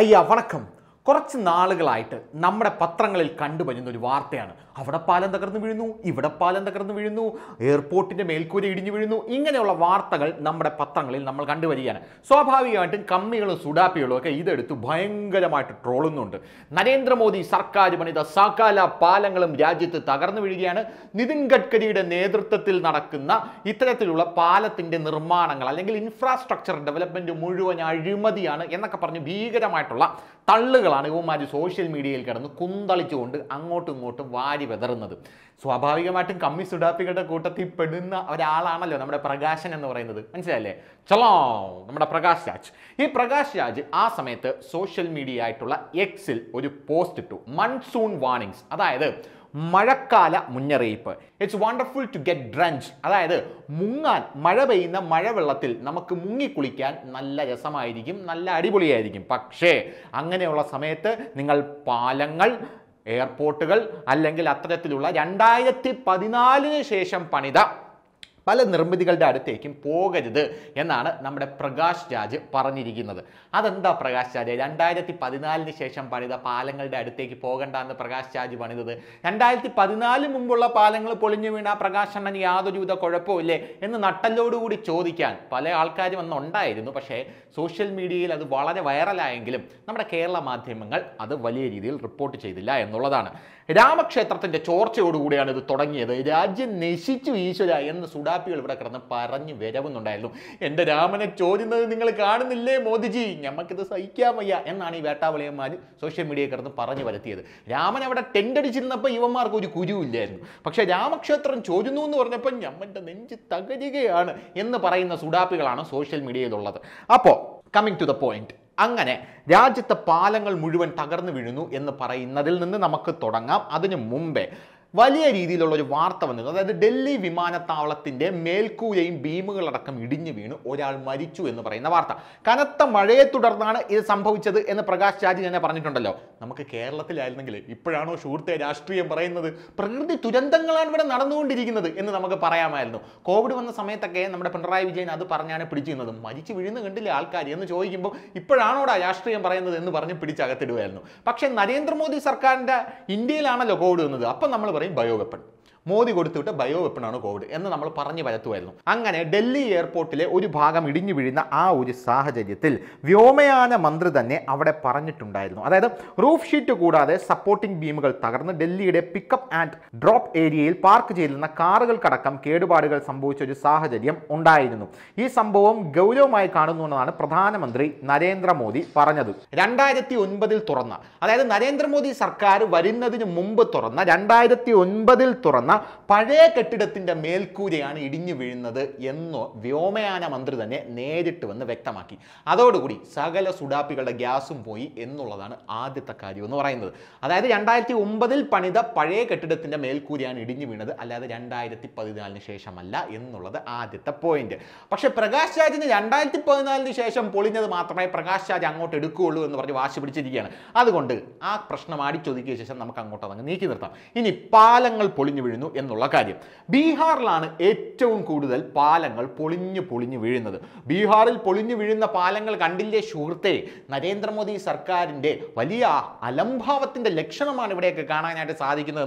ஐயா வணக்கம் കുറച്ച് നാളുകളായിട്ട് നമ്മുടെ പത്രങ്ങളിൽ കണ്ടുപരുന്ന ഒരു വാർത്തയാണ് അവിടെ പാലം തകർന്നു വീഴുന്നു ഇവിടെ പാലം തകർന്നു വീഴുന്നു എയർപോർട്ടിൻ്റെ മേൽക്കൂര ഇടിഞ്ഞു വീഴുന്നു ഇങ്ങനെയുള്ള വാർത്തകൾ നമ്മുടെ പത്രങ്ങളിൽ നമ്മൾ കണ്ടുവരികയാണ് സ്വാഭാവികമായിട്ടും കമ്മികളും സുഡാപ്പികളും ഒക്കെ ഇതെടുത്ത് ഭയങ്കരമായിട്ട് ട്രോളുന്നുണ്ട് നരേന്ദ്രമോദി സർക്കാർ പണിത സകല പാലങ്ങളും രാജ്യത്ത് തകർന്നു വീഴുകയാണ് നിതിൻ ഗഡ്കരിയുടെ നേതൃത്വത്തിൽ നടക്കുന്ന ഇത്തരത്തിലുള്ള പാലത്തിൻ്റെ നിർമ്മാണങ്ങൾ അല്ലെങ്കിൽ ഇൻഫ്രാസ്ട്രക്ചർ ഡെവലപ്മെൻറ്റ് മുഴുവൻ അഴിമതിയാണ് എന്നൊക്കെ പറഞ്ഞ് ഭീകരമായിട്ടുള്ള തള്ളുകളാണ് ഇവന്മാർ സോഷ്യൽ മീഡിയയിൽ കിടന്ന് കുന്തളിച്ചുകൊണ്ട് അങ്ങോട്ടും ഇങ്ങോട്ടും വാരി വെതറുന്നത് സ്വാഭാവികമായിട്ടും കമ്മി സുഡാപ്പികളുടെ കൂട്ടത്തിൽ പെടുന്ന ഒരാളാണല്ലോ നമ്മുടെ പ്രകാശൻ എന്ന് പറയുന്നത് മനസ്സിലല്ലേ ചലോ നമ്മുടെ പ്രകാശ് രാജ് ഈ പ്രകാശ് രാജ് ആ സമയത്ത് സോഷ്യൽ മീഡിയ ആയിട്ടുള്ള എക്സിൽ ഒരു പോസ്റ്റ് ഇട്ടു മൺസൂൺ വാണിങ്സ് അതായത് മഴക്കാല മുന്നറിയിപ്പ് it's wonderful to get drench അതായത് മുങ്ങാൻ മഴ പെയ്യുന്ന മഴവെള്ളത്തിൽ നമുക്ക് മുങ്ങിക്കുളിക്കാൻ നല്ല രസമായിരിക്കും നല്ല അടിപൊളിയായിരിക്കും പക്ഷേ അങ്ങനെയുള്ള സമയത്ത് നിങ്ങൾ പാലങ്ങൾ എയർപോർട്ടുകൾ അല്ലെങ്കിൽ അത്തരത്തിലുള്ള രണ്ടായിരത്തി പതിനാലിന് ശേഷം പണിത പല നിർമ്മിതികളുടെ അടുത്തേക്കും പോകരുത് എന്നാണ് നമ്മുടെ പ്രകാശ് രാജ് പറഞ്ഞിരിക്കുന്നത് അതെന്താ പ്രകാശ് രാജ് രണ്ടായിരത്തി പതിനാലിന് ശേഷം പണിത പാലങ്ങളുടെ അടുത്തേക്ക് പോകണ്ട എന്ന് പ്രകാശ് രാജ് പണിതത് രണ്ടായിരത്തി പതിനാല് മുമ്പുള്ള പാലങ്ങൾ പൊളിഞ്ഞു വീണ പ്രകാശ് അണ്ണന് യാതൊരുവിധ കുഴപ്പമില്ലേ എന്ന് നട്ടല്ലോടുകൂടി ചോദിക്കാൻ പല ആൾക്കാരും അന്നുണ്ടായിരുന്നു പക്ഷേ സോഷ്യൽ മീഡിയയിൽ അത് വളരെ വൈറലായെങ്കിലും നമ്മുടെ കേരള മാധ്യമങ്ങൾ അത് വലിയ രീതിയിൽ റിപ്പോർട്ട് ചെയ്തില്ല എന്നുള്ളതാണ് രാമക്ഷേത്രത്തിൻ്റെ ചോർച്ചയോടുകൂടിയാണ് ഇത് തുടങ്ങിയത് രാജ്യം നശിച്ചു ഈശ്വര എന്ന് സുഡാപ്പികൾ ഇവിടെ കിടന്ന് പറഞ്ഞു വരവുന്നുണ്ടായിരുന്നു എൻ്റെ രാമനെ ചോദ്യുന്നത് നിങ്ങൾ കാണുന്നില്ലേ മോദിജി ഞമ്മക്കിത് സഹിക്കാൻ വയ്യ എന്നാണ് ഈ വേട്ടാവളിയന്മാർ സോഷ്യൽ മീഡിയയിൽ കിടന്ന് പറഞ്ഞു വരുത്തിയത് രാമൻ അവിടെ ടെൻഡടിച്ചിരുന്നപ്പോൾ ഇവന്മാർക്ക് ഒരു കുരുവില്ലായിരുന്നു പക്ഷേ രാമക്ഷേത്രം ചോരുന്നു എന്ന് പറഞ്ഞപ്പോൾ ഞമ്മൻ്റെ നെഞ്ച് തകരുകയാണ് എന്ന് പറയുന്ന സുഡാപ്പികളാണ് സോഷ്യൽ മീഡിയയിലുള്ളത് അപ്പോൾ കമ്മിങ് ടു ദ പോയിന്റ് അങ്ങനെ രാജ്യത്തെ പാലങ്ങൾ മുഴുവൻ തകർന്നു വീഴുന്നു എന്ന് പറയുന്നതിൽ നിന്ന് നമുക്ക് തുടങ്ങാം അതിനു മുമ്പേ വലിയ രീതിയിലുള്ള ഒരു വാർത്ത വന്നിരുന്നു അതായത് ഡൽഹി വിമാനത്താവളത്തിന്റെ മേൽക്കൂരയും ഭീമുകളടക്കം ഇടിഞ്ഞു വീണ് ഒരാൾ മരിച്ചു എന്ന് പറയുന്ന വാർത്ത കനത്ത മഴയെ തുടർന്നാണ് ഇത് സംഭവിച്ചത് എന്ന് പ്രകാശ് രാജ് തന്നെ പറഞ്ഞിട്ടുണ്ടല്ലോ നമുക്ക് കേരളത്തിലായിരുന്നെങ്കിൽ ഇപ്പോഴാണോ സുഹൃത്തെ രാഷ്ട്രീയം പറയുന്നത് പ്രകൃതി ദുരന്തങ്ങളാണ് ഇവിടെ നടന്നുകൊണ്ടിരിക്കുന്നത് എന്ന് നമുക്ക് പറയാമായിരുന്നു കോവിഡ് വന്ന സമയത്തൊക്കെ നമ്മുടെ പിണറായി വിജയൻ അത് പറഞ്ഞാണ് പിടിച്ചിരുന്നത് മരിച്ചു വീഴുന്ന കണ്ടില്ല ആൾക്കാർ എന്ന് ചോദിക്കുമ്പോൾ ഇപ്പോഴാണോടാ രാഷ്ട്രീയം പറയുന്നത് എന്ന് പറഞ്ഞ് പിടിച്ചകത്തിടുമായിരുന്നു പക്ഷേ നരേന്ദ്രമോദി സർക്കാരിൻ്റെ ഇന്ത്യയിലാണല്ലോ കോവിഡ് വന്നത് അപ്പം നമ്മൾ പറയും ബയോവെപ്പൺ മോദി കൊടുത്തുവിട്ട ബയോ വെപ്പണാണ് കോവിഡ് എന്ന് നമ്മൾ പറഞ്ഞു വരത്തുമായിരുന്നു അങ്ങനെ ഡൽഹി എയർപോർട്ടിലെ ഒരു ഭാഗം ഇടിഞ്ഞു വീഴുന്ന ആ ഒരു സാഹചര്യത്തിൽ വ്യോമയാന മന്ത്രി തന്നെ അവിടെ പറഞ്ഞിട്ടുണ്ടായിരുന്നു അതായത് റൂഫ് ഷീറ്റ് കൂടാതെ സപ്പോർട്ടിംഗ് ബീമുകൾ തകർന്ന് ഡൽഹിയുടെ പിക്കപ്പ് ആൻഡ് ഡ്രോപ്പ് ഏരിയയിൽ പാർക്ക് ചെയ്തിരുന്ന കാറുകൾക്കടക്കം കേടുപാടുകൾ സംഭവിച്ച ഒരു സാഹചര്യം ഉണ്ടായിരുന്നു ഈ സംഭവം ഗൗരവമായി കാണുന്നുവെന്നാണ് പ്രധാനമന്ത്രി നരേന്ദ്രമോദി പറഞ്ഞത് രണ്ടായിരത്തി ഒൻപതിൽ തുറന്ന അതായത് നരേന്ദ്രമോദി സർക്കാർ വരുന്നതിന് മുമ്പ് തുറന്ന രണ്ടായിരത്തി ഒൻപതിൽ തുറന്ന പഴയ കെട്ടിടത്തിൻ്റെ മേൽക്കൂരയാണ് ഇടിഞ്ഞു വീഴുന്നത് എന്ന് വ്യോമയാന മന്ത്രി തന്നെ നേരിട്ട് വന്ന് വ്യക്തമാക്കി അതോടുകൂടി സകല സുഡാപ്പികളുടെ ഗ്യാസും പോയി എന്നുള്ളതാണ് ആദ്യത്തെ കാര്യം എന്ന് പറയുന്നത് അതായത് രണ്ടായിരത്തി ഒമ്പതിൽ പണിത പഴയ കെട്ടിടത്തിൻ്റെ മേൽക്കൂരയാണ് ഇടിഞ്ഞു വീണത് അല്ലാതെ രണ്ടായിരത്തി പതിനാലിന് ശേഷമല്ല എന്നുള്ളത് ആദ്യത്തെ പോയിന്റ് പക്ഷേ പ്രകാശ് രാജിന് രണ്ടായിരത്തി പതിനാലിന് ശേഷം പൊളിഞ്ഞത് മാത്രമേ പ്രകാശ് രാജ് അങ്ങോട്ട് എടുക്കുകയുള്ളൂ എന്ന് പറഞ്ഞ് വാശി പിടിച്ചിരിക്കുകയാണ് അതുകൊണ്ട് ആ പ്രശ്നം അടിച്ചൊതുക്കിയ ശേഷം നമുക്ക് അങ്ങോട്ട് അതങ്ങ് നീക്കി നിർത്താം ഇനി പാലങ്ങൾ പൊളിഞ്ഞു വീഴുന്നു വരുന്നു എന്നുള്ള കാര്യം ബീഹാറിലാണ് ഏറ്റവും കൂടുതൽ പാലങ്ങൾ പൊളിഞ്ഞു പൊളിഞ്ഞു വീഴുന്നത് ബീഹാറിൽ പൊളിഞ്ഞു വീഴുന്ന പാലങ്ങൾ കണ്ടില്ലേ സുഹൃത്തെ നരേന്ദ്രമോദി സർക്കാരിൻ്റെ വലിയ അലംഭാവത്തിൻ്റെ ലക്ഷണമാണ് ഇവിടെയൊക്കെ കാണാനായിട്ട്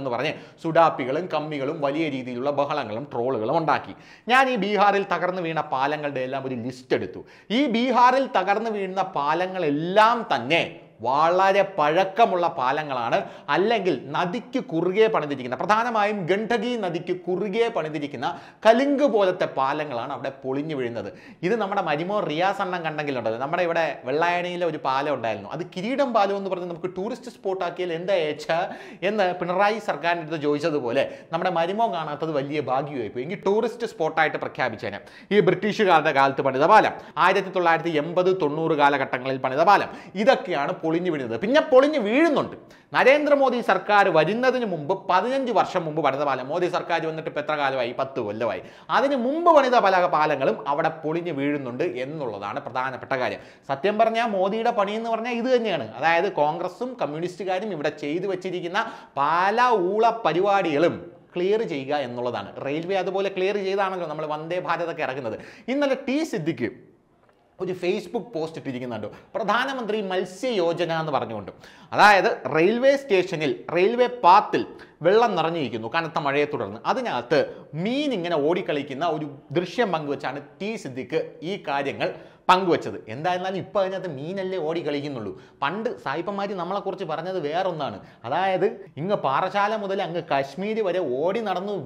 എന്ന് പറഞ്ഞ് സുഡാപ്പികളും കമ്മികളും വലിയ രീതിയിലുള്ള ബഹളങ്ങളും ട്രോളുകളും ഉണ്ടാക്കി ഞാൻ ഈ ബീഹാറിൽ തകർന്നു വീണ പാലങ്ങളുടെ എല്ലാം ഒരു ലിസ്റ്റ് എടുത്തു ഈ ബീഹാറിൽ തകർന്നു വീഴുന്ന പാലങ്ങളെല്ലാം തന്നെ വളരെ പഴക്കമുള്ള പാലങ്ങളാണ് അല്ലെങ്കിൽ നദിക്ക് കുറുകെ പണിതിരിക്കുന്ന പ്രധാനമായും ഗണ്ഡകി നദിക്ക് കുറുകെ പണിതിരിക്കുന്ന കലുങ്ക് പോലത്തെ പാലങ്ങളാണ് അവിടെ പൊളിഞ്ഞു വീഴുന്നത് ഇത് നമ്മുടെ മരിമോ റിയാസ് എണ്ണം കണ്ടെങ്കിലുണ്ടത് നമ്മുടെ ഇവിടെ വെള്ളായണിയിലെ ഒരു പാലം ഉണ്ടായിരുന്നു അത് കിരീടം പാലം എന്ന് പറഞ്ഞ് നമുക്ക് ടൂറിസ്റ്റ് സ്പോട്ടാക്കിയാൽ എന്താ ഏച്ച എന്ന് പിണറായി സർക്കാരിൻ്റെ അടുത്ത് ചോദിച്ചതുപോലെ നമ്മുടെ മരിമോ കാണാത്തത് വലിയ ഭാഗ്യമായി പോയി എങ്കിൽ ടൂറിസ്റ്റ് സ്പോട്ടായിട്ട് പ്രഖ്യാപിച്ചേനെ ഈ ബ്രിട്ടീഷുകാരുടെ കാലത്ത് പണിത പാലം ആയിരത്തി തൊള്ളായിരത്തി എൺപത് തൊണ്ണൂറ് കാലഘട്ടങ്ങളിൽ പണിത പാലം ഇതൊക്കെയാണ് പൊളിഞ്ഞു വീഴുന്നത് പിന്നെ പൊളിഞ്ഞു വീഴുന്നുണ്ട് നരേന്ദ്രമോദി സർക്കാർ വരുന്നതിന് മുമ്പ് പതിനഞ്ച് വർഷം മുമ്പ് പണിത പാലം മോദി സർക്കാർ വന്നിട്ട് ഇപ്പോൾ എത്ര കാലമായി പത്ത് കൊല്ലമായി അതിന് മുമ്പ് പണിത പല പാലങ്ങളും അവിടെ പൊളിഞ്ഞു വീഴുന്നുണ്ട് എന്നുള്ളതാണ് പ്രധാനപ്പെട്ട കാര്യം സത്യം പറഞ്ഞാൽ മോദിയുടെ പണി എന്ന് പറഞ്ഞാൽ ഇത് തന്നെയാണ് അതായത് കോൺഗ്രസും കമ്മ്യൂണിസ്റ്റുകാരും ഇവിടെ ചെയ്തു വച്ചിരിക്കുന്ന പല ഊള പരിപാടികളും ക്ലിയർ ചെയ്യുക എന്നുള്ളതാണ് റെയിൽവേ അതുപോലെ ക്ലിയർ ചെയ്താണല്ലോ നമ്മൾ വന്ദേ ഭാരതൊക്കെ ഇറങ്ങുന്നത് ഇന്നലെ ടി സിദ്ദിഖ് ഒരു ഫേസ്ബുക്ക് പോസ്റ്റ് ഇട്ടിരിക്കുന്നുണ്ട് പ്രധാനമന്ത്രി മത്സ്യയോജന എന്ന് പറഞ്ഞുകൊണ്ട് അതായത് റെയിൽവേ സ്റ്റേഷനിൽ റെയിൽവേ പാത്തിൽ വെള്ളം നിറഞ്ഞിരിക്കുന്നു കനത്ത മഴയെ തുടർന്ന് അതിനകത്ത് മീൻ ഇങ്ങനെ ഓടിക്കളിക്കുന്ന ഒരു ദൃശ്യം പങ്കുവെച്ചാണ് ടി സിദ്ദിഖ് ഈ കാര്യങ്ങൾ പങ്കുവച്ചത് എന്തായിരുന്നാലും ഇപ്പോൾ അതിനകത്ത് മീനല്ലേ ഓടി കളിക്കുന്നുള്ളൂ പണ്ട് സായിപ്പന്മാർ നമ്മളെക്കുറിച്ച് പറഞ്ഞത് വേറൊന്നാണ് അതായത് ഇങ്ങ് പാറശാല മുതൽ അങ്ങ് കാശ്മീർ വരെ ഓടി നടന്നു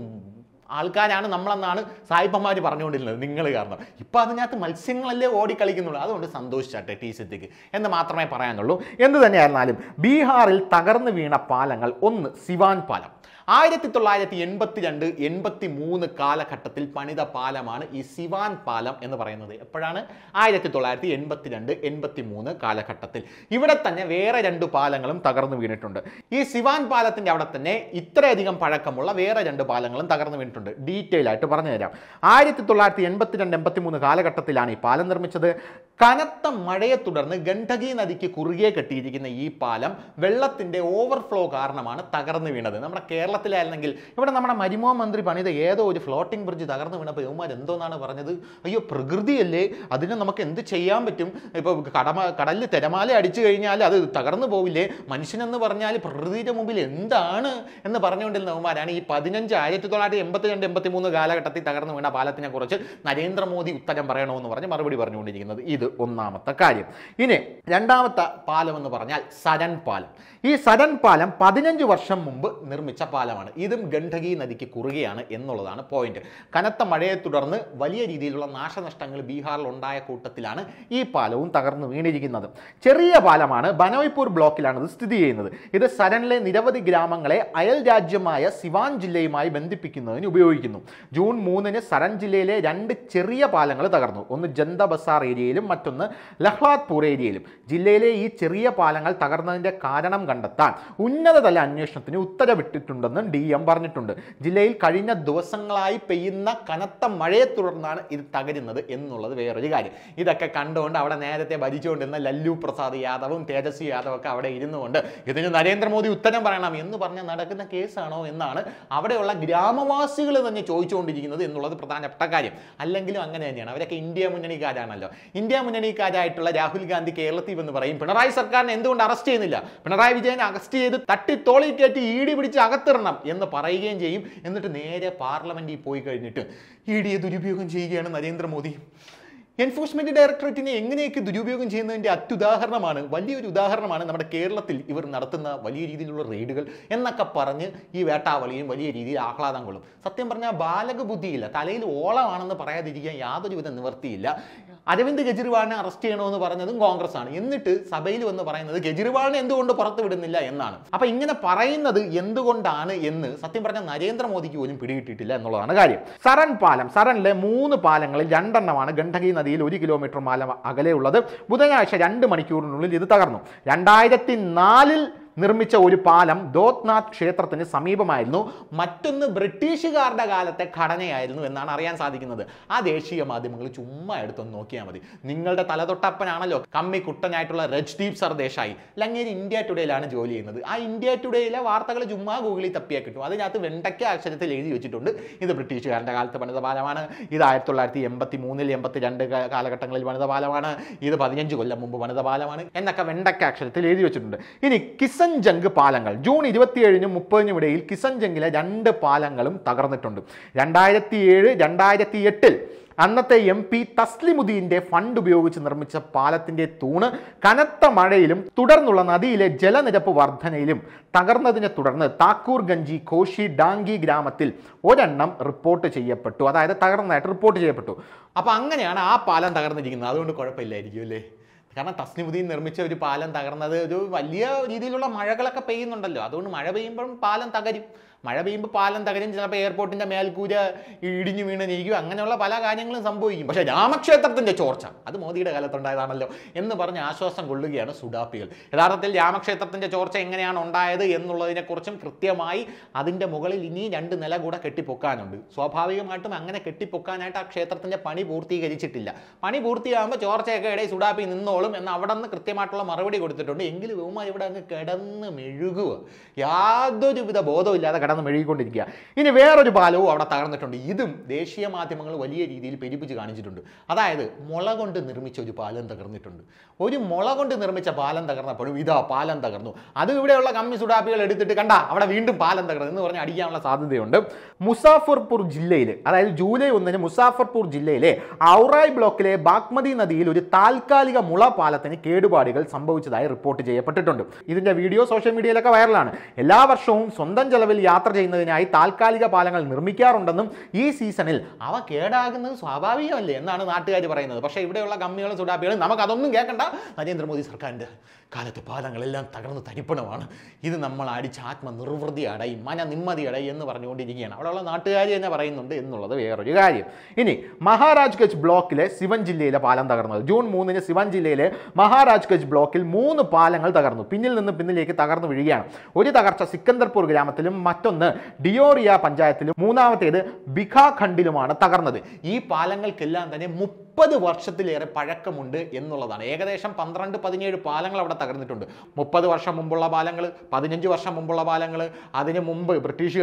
ആൾക്കാരാണ് നമ്മളെന്നാണ് സായിപ്പന്മാർ പറഞ്ഞുകൊണ്ടിരുന്നത് നിങ്ങൾ കാരണം ഇപ്പം അതിനകത്ത് മത്സ്യങ്ങളല്ലേ ഓടിക്കളിക്കുന്നുള്ളൂ അതുകൊണ്ട് സന്തോഷിച്ചാട്ടെ ടി സിദ്ദിഖ് എന്ന് മാത്രമേ പറയാനുള്ളൂ എന്ത് തന്നെയായിരുന്നാലും ബീഹാറിൽ തകർന്നു വീണ പാലങ്ങൾ ഒന്ന് സിവാൻ പാലം ആയിരത്തി തൊള്ളായിരത്തി എൺപത്തി രണ്ട് എൺപത്തി മൂന്ന് കാലഘട്ടത്തിൽ പണിത പാലമാണ് ഈ സിവാൻ പാലം എന്ന് പറയുന്നത് എപ്പോഴാണ് ആയിരത്തി തൊള്ളായിരത്തി എൺപത്തി രണ്ട് എൺപത്തി മൂന്ന് കാലഘട്ടത്തിൽ ഇവിടെ തന്നെ വേറെ രണ്ട് പാലങ്ങളും തകർന്നു വീണിട്ടുണ്ട് ഈ സിവാൻ പാലത്തിൻ്റെ അവിടെ തന്നെ ഇത്രയധികം പഴക്കമുള്ള വേറെ രണ്ട് പാലങ്ങളും തകർന്നു വീണിട്ടുണ്ട് ഡീറ്റെയിൽ ആയിട്ട് പറഞ്ഞുതരാം ആയിരത്തി തൊള്ളായിരത്തി എൺപത്തി രണ്ട് എൺപത്തി മൂന്ന് കാലഘട്ടത്തിലാണ് ഈ പാലം നിർമ്മിച്ചത് കനത്ത മഴയെ തുടർന്ന് ഗണ്ഡകി നദിക്ക് കുറുകെ കെട്ടിയിരിക്കുന്ന ഈ പാലം വെള്ളത്തിൻ്റെ ഓവർഫ്ലോ കാരണമാണ് തകർന്നു വീണത് നമ്മുടെ കേരള കേരളത്തിലായിരുന്നെങ്കിൽ ഇവിടെ നമ്മുടെ മരിമോ മന്ത്രി പണിത ഏതോ ഒരു ഫ്ലോട്ടിംഗ് ബ്രിഡ്ജ് തകർന്നു വീണപ്പോൾ യവന്മാർ എന്തോന്നാണ് പറഞ്ഞത് അയ്യോ പ്രകൃതിയല്ലേ അതിന് നമുക്ക് എന്ത് ചെയ്യാൻ പറ്റും ഇപ്പോൾ കടമ കടലിൽ തിരമാല അടിച്ചു കഴിഞ്ഞാൽ അത് തകർന്നു പോവില്ലേ മനുഷ്യനെന്ന് പറഞ്ഞാൽ പ്രകൃതിയുടെ മുമ്പിൽ എന്താണ് എന്ന് പറഞ്ഞുകൊണ്ടിരുന്ന യവന്മാരാണ് ഈ പതിനഞ്ച് ആയിരത്തി തൊള്ളായിരത്തി എൺപത്തി രണ്ട് എൺപത്തി മൂന്ന് കാലഘട്ടത്തിൽ തകർന്നു വീണ പാലത്തിനെക്കുറിച്ച് നരേന്ദ്രമോദി ഉത്തരം പറയണമെന്ന് പറഞ്ഞ് മറുപടി പറഞ്ഞുകൊണ്ടിരിക്കുന്നത് ഇത് ഒന്നാമത്തെ കാര്യം ഇനി രണ്ടാമത്തെ പാലം എന്ന് പറഞ്ഞാൽ സരൺ പാലം ഈ സരൺ പാലം പതിനഞ്ച് വർഷം മുമ്പ് നിർമ്മിച്ച പാലം കാലമാണ് ഇതും ഗണ്ഡകി നദിക്ക് കുറുകയാണ് എന്നുള്ളതാണ് പോയിന്റ് കനത്ത മഴയെ തുടർന്ന് വലിയ രീതിയിലുള്ള നാശനഷ്ടങ്ങൾ ബീഹാറിൽ ഉണ്ടായ കൂട്ടത്തിലാണ് ഈ പാലവും തകർന്നു വീണിരിക്കുന്നത് ചെറിയ പാലമാണ് ബനോയ്പൂർ ബ്ലോക്കിലാണ് ഇത് സ്ഥിതി ചെയ്യുന്നത് ഇത് സരനിലെ നിരവധി ഗ്രാമങ്ങളെ അയൽ രാജ്യമായ സിവാൻ ജില്ലയുമായി ബന്ധിപ്പിക്കുന്നതിന് ഉപയോഗിക്കുന്നു ജൂൺ മൂന്നിന് സരൻ ജില്ലയിലെ രണ്ട് ചെറിയ പാലങ്ങൾ തകർന്നു ഒന്ന് ജന്ത ബസാർ ഏരിയയിലും മറ്റൊന്ന് ലഹ്ലാദ്പൂർ ഏരിയയിലും ജില്ലയിലെ ഈ ചെറിയ പാലങ്ങൾ തകർന്നതിന്റെ കാരണം കണ്ടെത്താൻ ഉന്നതതല അന്വേഷണത്തിന് ഉത്തരവിട്ടിട്ടുണ്ടെന്ന് ഉണ്ടാകുമെന്ന് ഡി എം പറഞ്ഞിട്ടുണ്ട് ജില്ലയിൽ കഴിഞ്ഞ ദിവസങ്ങളായി പെയ്യുന്ന കനത്ത മഴയെ തുടർന്നാണ് ഇത് തകരുന്നത് എന്നുള്ളത് വേറൊരു കാര്യം ഇതൊക്കെ കണ്ടുകൊണ്ട് അവിടെ നേരത്തെ ഭരിച്ചുകൊണ്ടിരുന്ന ലല്ലു പ്രസാദ് യാദവും തേജസ്വി യാദവും ഒക്കെ അവിടെ കൊണ്ട് ഇതിന് നരേന്ദ്രമോദി ഉത്തരം പറയണം എന്ന് പറഞ്ഞ് നടക്കുന്ന കേസാണോ എന്നാണ് അവിടെയുള്ള ഗ്രാമവാസികൾ തന്നെ ചോദിച്ചുകൊണ്ടിരിക്കുന്നത് എന്നുള്ളത് പ്രധാനപ്പെട്ട കാര്യം അല്ലെങ്കിലും അങ്ങനെ തന്നെയാണ് അവരൊക്കെ ഇന്ത്യ മുന്നണിക്കാരാണല്ലോ ഇന്ത്യ മുന്നണിക്കാരായിട്ടുള്ള രാഹുൽ ഗാന്ധി കേരളത്തിൽ എന്ന് പറയും പിണറായി സർക്കാരിനെ എന്തുകൊണ്ട് അറസ്റ്റ് ചെയ്യുന്നില്ല പിണറായി വിജയനെ അറസ്റ്റ് ചെയ്ത് തട്ടി തോളി കയറ്റി ഇ പിടിച്ച് അകത്തിടണം വിടണം എന്ന് പറയുകയും ചെയ്യും എന്നിട്ട് നേരെ പാർലമെൻറ്റിൽ പോയി കഴിഞ്ഞിട്ട് ഇ എ ദുരുപയോഗം ചെയ്യുകയാണ് നരേന്ദ്രമോദി എൻഫോഴ്സ്മെന്റ് ഡയറക്ടറേറ്റിനെ എങ്ങനെയൊക്കെ ദുരുപയോഗം ചെയ്യുന്നതിൻ്റെ അത്യുദാഹരണമാണ് വലിയൊരു ഉദാഹരണമാണ് നമ്മുടെ കേരളത്തിൽ ഇവർ നടത്തുന്ന വലിയ രീതിയിലുള്ള റെയ്ഡുകൾ എന്നൊക്കെ പറഞ്ഞ് ഈ വേട്ടാവളിയും വലിയ രീതിയിൽ ആഹ്ലാദം കൊള്ളും സത്യം പറഞ്ഞാൽ ബാലക ബുദ്ധിയില്ല തലയിൽ ഓളമാണെന്ന് പറയാതിരിക്കാൻ യാതൊരുവിധ നിവർത്തിയില്ല അരവിന്ദ് കെജ്രിവാളിനെ അറസ്റ്റ് ചെയ്യണമെന്ന് പറഞ്ഞതും കോൺഗ്രസ് ആണ് എന്നിട്ട് സഭയിൽ വന്ന് പറയുന്നത് കെജ്രിവാളിനെ എന്തുകൊണ്ട് പുറത്തു വിടുന്നില്ല എന്നാണ് അപ്പൊ ഇങ്ങനെ പറയുന്നത് എന്തുകൊണ്ടാണ് എന്ന് സത്യം പറഞ്ഞ നരേന്ദ്രമോദിക്ക് പോലും പിടികിട്ടിട്ടില്ല എന്നുള്ളതാണ് കാര്യം സരൺ പാലം സരണിലെ മൂന്ന് പാലങ്ങളിൽ രണ്ടെണ്ണമാണ് ഗണ്ഡകി നദിയിൽ ഒരു കിലോമീറ്റർ മാല അകലെയുള്ളത് ബുധനാഴ്ച രണ്ട് മണിക്കൂറിനുള്ളിൽ ഇത് തകർന്നു രണ്ടായിരത്തി നാലിൽ നിർമ്മിച്ച ഒരു പാലം ദോത്നാഥ് ക്ഷേത്രത്തിന് സമീപമായിരുന്നു മറ്റൊന്ന് ബ്രിട്ടീഷുകാരുടെ കാലത്തെ ഘടനയായിരുന്നു എന്നാണ് അറിയാൻ സാധിക്കുന്നത് ആ ദേശീയ മാധ്യമങ്ങൾ ചുമ്മാ എടുത്തൊന്ന് നോക്കിയാൽ മതി നിങ്ങളുടെ തലതൊട്ടപ്പനാണല്ലോ കമ്മി കുട്ടനായിട്ടുള്ള രജ്ദീപ് സർദേശായി അല്ലെങ്കിൽ ഇന്ത്യ ടുഡേയിലാണ് ജോലി ചെയ്യുന്നത് ആ ഇന്ത്യ ടുഡേയിലെ വാർത്തകൾ ചുമ്മാ ഗൂഗിളിൽ തപ്പിയാൽ കിട്ടും അതിനകത്ത് വെണ്ടയ്ക്ക അക്ഷരത്തിൽ എഴുതി വെച്ചിട്ടുണ്ട് ഇത് ബ്രിട്ടീഷുകാരുടെ കാലത്ത് പണിത പാലമാണ് ഇത് ആയിരത്തി തൊള്ളായിരത്തി എൺപത്തി മൂന്നിൽ എൺപത്തി രണ്ട് കാലഘട്ടങ്ങളിൽ പണിത പാലമാണ് ഇത് പതിനഞ്ച് കൊല്ലം മുമ്പ് പണിത പാലമാണ് എന്നൊക്കെ വെണ്ടയ്ക്ക അക്ഷരത്തിൽ എഴുതി വെച്ചിട്ടുണ്ട് ഇനി കിസൻ കിസൻജംഗ് പാലങ്ങൾ ജൂൺ ഇരുപത്തിയേഴിനും മുപ്പതിനും ഇടയിൽ കിസൻജംഗിലെ രണ്ട് പാലങ്ങളും തകർന്നിട്ടുണ്ട് രണ്ടായിരത്തി ഏഴ് രണ്ടായിരത്തി എട്ടിൽ അന്നത്തെ എം പി തസ്ലിമുദ്ദീൻ്റെ ഫണ്ട് ഉപയോഗിച്ച് നിർമ്മിച്ച പാലത്തിൻ്റെ തൂണ് കനത്ത മഴയിലും തുടർന്നുള്ള നദിയിലെ ജലനിരപ്പ് വർധനയിലും തകർന്നതിനെ തുടർന്ന് താക്കൂർ ഗഞ്ചി കോശി ഡാങ്കി ഗ്രാമത്തിൽ ഒരെണ്ണം റിപ്പോർട്ട് ചെയ്യപ്പെട്ടു അതായത് തകർന്നതായിട്ട് റിപ്പോർട്ട് ചെയ്യപ്പെട്ടു അപ്പോൾ അങ്ങനെയാണ് ആ പാലം തകർന്നിരിക്കുന്നത് അതുകൊണ്ട് കുഴപ്പമില്ലായിരിക്കും അല്ലേ കാരണം തസ്നിമുദീൻ നിർമ്മിച്ച ഒരു പാലം തകർന്നത് ഒരു വലിയ രീതിയിലുള്ള മഴകളൊക്കെ പെയ്യുന്നുണ്ടല്ലോ അതുകൊണ്ട് മഴ പെയ്യുമ്പോൾ പാലം തകരും മഴ പെയ്യുമ്പോൾ പാലം തകരും ചിലപ്പോൾ എയർപോർട്ടിൻ്റെ മേൽക്കൂര ഇടിഞ്ഞു വീണ് നീക്കും അങ്ങനെയുള്ള പല കാര്യങ്ങളും സംഭവിക്കും പക്ഷേ രാമക്ഷേത്രത്തിൻ്റെ ചോർച്ച അത് മോദിയുടെ കാലത്തുണ്ടായതാണല്ലോ എന്ന് പറഞ്ഞ് ആശ്വാസം കൊള്ളുകയാണ് സുഡാപ്പികൾ യഥാർത്ഥത്തിൽ രാമക്ഷേത്രത്തിൻ്റെ ചോർച്ച എങ്ങനെയാണ് ഉണ്ടായത് എന്നുള്ളതിനെക്കുറിച്ചും കൃത്യമായി അതിൻ്റെ മുകളിൽ ഇനി രണ്ട് നില കൂടെ കെട്ടിപ്പൊക്കാനുണ്ട് സ്വാഭാവികമായിട്ടും അങ്ങനെ കെട്ടിപ്പൊക്കാനായിട്ട് ആ ക്ഷേത്രത്തിൻ്റെ പണി പൂർത്തീകരിച്ചിട്ടില്ല പണി പൂർത്തിയാകുമ്പോൾ ചോർച്ചയൊക്കെ ഇടയിൽ സുഡാപ്പി നിന്നോളും എന്ന് അവിടെ നിന്ന് കൃത്യമായിട്ടുള്ള മറുപടി കൊടുത്തിട്ടുണ്ട് എങ്കിലും ഇവന്മാർ ഇവിടെ അങ്ങ് കിടന്ന് മെഴുകുക യാതൊരുവിധ ബോധമില്ലാതെ കിടന്നു കടന്ന് മെഴുകിക്കൊണ്ടിരിക്കുക ഇനി വേറൊരു പാലവും അവിടെ തകർന്നിട്ടുണ്ട് ഇതും ദേശീയ മാധ്യമങ്ങൾ വലിയ രീതിയിൽ പെരുപ്പിച്ച് കാണിച്ചിട്ടുണ്ട് അതായത് മുള കൊണ്ട് നിർമ്മിച്ച ഒരു പാലം തകർന്നിട്ടുണ്ട് ഒരു മുള കൊണ്ട് നിർമ്മിച്ച പാലം തകർന്നപ്പോഴും ഇതാ പാലം തകർന്നു അത് ഇവിടെയുള്ള കമ്മി സുഡാപ്പികൾ എടുത്തിട്ട് കണ്ട അവിടെ വീണ്ടും പാലം തകർന്നു എന്ന് പറഞ്ഞ് അടിക്കാനുള്ള സാധ്യതയുണ്ട് മുസാഫർപൂർ ജില്ലയിൽ അതായത് ജൂലൈ ഒന്നിന് മുസാഫർപൂർ ജില്ലയിലെ ഔറായ് ബ്ലോക്കിലെ ബാഗ്മതി നദിയിൽ ഒരു താൽക്കാലിക മുള പാലത്തിന് കേടുപാടുകൾ സംഭവിച്ചതായി റിപ്പോർട്ട് ചെയ്യപ്പെട്ടിട്ടുണ്ട് ഇതിന്റെ വീഡിയോ സോഷ്യൽ മീഡിയയിലൊക്കെ വൈറലാണ് എല്ലാ വർഷവും സ്വന്തം ചെലവിൽ യാത്ര യാത്ര ചെയ്യുന്നതിനായി താൽക്കാലിക പാലങ്ങൾ നിർമ്മിക്കാറുണ്ടെന്നും ഈ സീസണിൽ അവ കേടാകുന്നത് സ്വാഭാവികമല്ലേ എന്നാണ് നാട്ടുകാർ പറയുന്നത് പക്ഷേ ഇവിടെയുള്ള കമ്മികളും സുഡാപ്പികളും നമുക്കതൊന്നും കേൾക്കണ്ട നരേന്ദ്രമോദി സർക്കാരിൻ്റെ കാലത്ത് പാലങ്ങളെല്ലാം തകർന്ന് തരിപ്പണമാണ് ഇത് നമ്മൾ അടിച്ച് നിമ്മതി അടയും എന്ന് പറഞ്ഞുകൊണ്ടിരിക്കുകയാണ് അവിടെയുള്ള നാട്ടുകാർ തന്നെ പറയുന്നുണ്ട് എന്നുള്ളത് വേറൊരു കാര്യം ഇനി മഹാരാജ് കച്ച് ബ്ലോക്കിലെ ശിവൻ ജില്ലയിലെ പാലം തകർന്നത് ജൂൺ മൂന്നിന് ശിവൻ ജില്ലയിലെ മഹാരാജ് കച്ച് ബ്ലോക്കിൽ മൂന്ന് പാലങ്ങൾ തകർന്നു പിന്നിൽ നിന്ന് പിന്നിലേക്ക് തകർന്നു വീഴുകയാണ് ഒരു തകർച്ച സിക്കന്ദർപൂർ ഗ്രാമത്തിലും മറ്റൊന്ന് ഡിയോറിയ പഞ്ചായത്തിലും മൂന്നാമത്തേത് ബിഖാഖണ്ഡിലുമാണ് തകർന്നത് ഈ പാലങ്ങൾക്കെല്ലാം തന്നെ മുപ്പത് മുപ്പത് വർഷത്തിലേറെ പഴക്കമുണ്ട് എന്നുള്ളതാണ് ഏകദേശം പന്ത്രണ്ട് പതിനേഴ് പാലങ്ങൾ അവിടെ തകർന്നിട്ടുണ്ട് മുപ്പത് വർഷം മുമ്പുള്ള പാലങ്ങൾ പതിനഞ്ച് വർഷം മുമ്പുള്ള പാലങ്ങൾ അതിന് മുമ്പ്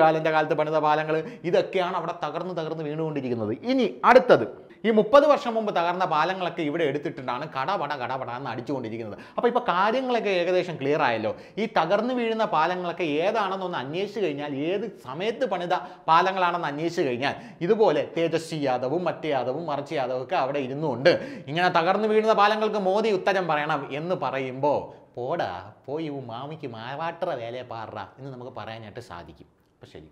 കാലത്തെ കാലത്ത് പണിത പാലങ്ങൾ ഇതൊക്കെയാണ് അവിടെ തകർന്ന് തകർന്ന് വീണുകൊണ്ടിരിക്കുന്നത് ഇനി അടുത്തത് ഈ മുപ്പത് വർഷം മുമ്പ് തകർന്ന പാലങ്ങളൊക്കെ ഇവിടെ എടുത്തിട്ടാണ് കടപട കടപട എന്ന് അടിച്ചുകൊണ്ടിരിക്കുന്നത് അപ്പോൾ ഇപ്പോൾ കാര്യങ്ങളൊക്കെ ഏകദേശം ക്ലിയർ ആയല്ലോ ഈ തകർന്നു വീഴുന്ന പാലങ്ങളൊക്കെ ഏതാണെന്നൊന്ന് അന്വേഷിച്ച് കഴിഞ്ഞാൽ ഏത് സമയത്ത് പണിത പാലങ്ങളാണെന്ന് അന്വേഷിച്ച് കഴിഞ്ഞാൽ ഇതുപോലെ തേജസ്വി യാദവും മറ്റേ യാദവും മറച്ച യാദവും ഒക്കെ അവിടെ ഇരുന്നുകൊണ്ട് ഇങ്ങനെ തകർന്നു വീഴുന്ന പാലങ്ങൾക്ക് മോദി ഉത്തരം പറയണം എന്ന് പറയുമ്പോൾ പോടാ പോയി മാമിക്ക് മാവാട്ടറ വേലയെ പാറ എന്ന് നമുക്ക് പറയാനായിട്ട് സാധിക്കും അപ്പോൾ ശരി